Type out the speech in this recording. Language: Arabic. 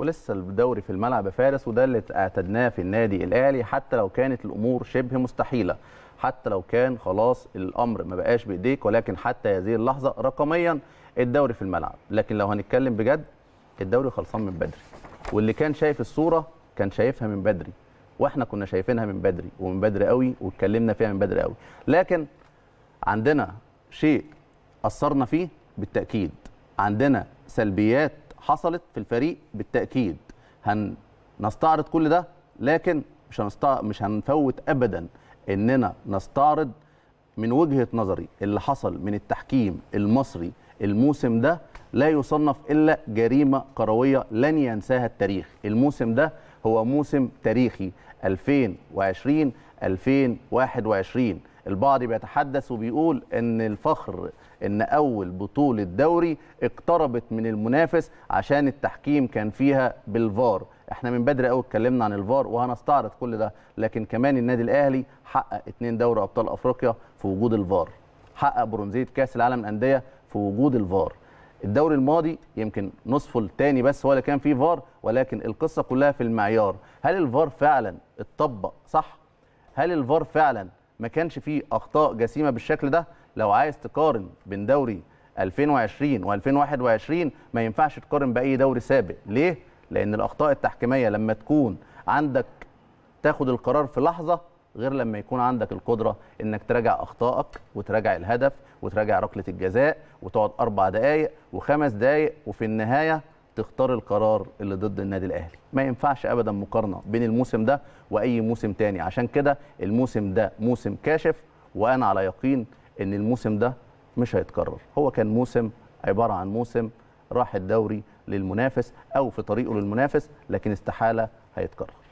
ولسه الدوري في الملعب فارس وده اللي اعتدناه في النادي الاهلي حتى لو كانت الامور شبه مستحيله حتى لو كان خلاص الامر ما بقاش بايديك ولكن حتى هذه اللحظه رقميا الدوري في الملعب لكن لو هنتكلم بجد الدوري خلصان من بدري واللي كان شايف الصوره كان شايفها من بدري واحنا كنا شايفينها من بدري ومن بدري قوي واتكلمنا فيها من بدري قوي لكن عندنا شيء اثرنا فيه بالتاكيد عندنا سلبيات حصلت في الفريق بالتاكيد هنستعرض كل ده لكن مش هنستع... مش هنفوت ابدا اننا نستعرض من وجهه نظري اللي حصل من التحكيم المصري الموسم ده لا يصنف الا جريمه كرويه لن ينساها التاريخ الموسم ده هو موسم تاريخي 2020 2021 البعض بيتحدث وبيقول ان الفخر ان اول بطوله دوري اقتربت من المنافس عشان التحكيم كان فيها بالفار احنا من بدري قوي اتكلمنا عن الفار وهنستعرض كل ده لكن كمان النادي الاهلي حقق اثنين دوري ابطال افريقيا في وجود الفار حقق برونزيه كاس العالم للانديه في وجود الفار الدوري الماضي يمكن نصفه الثاني بس هو اللي كان فيه فار ولكن القصه كلها في المعيار هل الفار فعلا اتطبق صح هل الفار فعلا ما كانش فيه اخطاء جسيمه بالشكل ده لو عايز تقارن بين دوري 2020 و2021 ما ينفعش تقارن باي دوري سابق ليه لان الاخطاء التحكيميه لما تكون عندك تاخد القرار في لحظه غير لما يكون عندك القدره انك تراجع اخطائك وتراجع الهدف وتراجع ركله الجزاء وتقعد اربع دقائق وخمس دقائق وفي النهايه تختار القرار اللي ضد النادي الاهلي ما ينفعش ابدا مقارنه بين الموسم ده واي موسم تاني عشان كده الموسم ده موسم كاشف وانا على يقين ان الموسم ده مش هيتكرر هو كان موسم عباره عن موسم راح الدوري للمنافس او في طريقه للمنافس لكن استحاله هيتكرر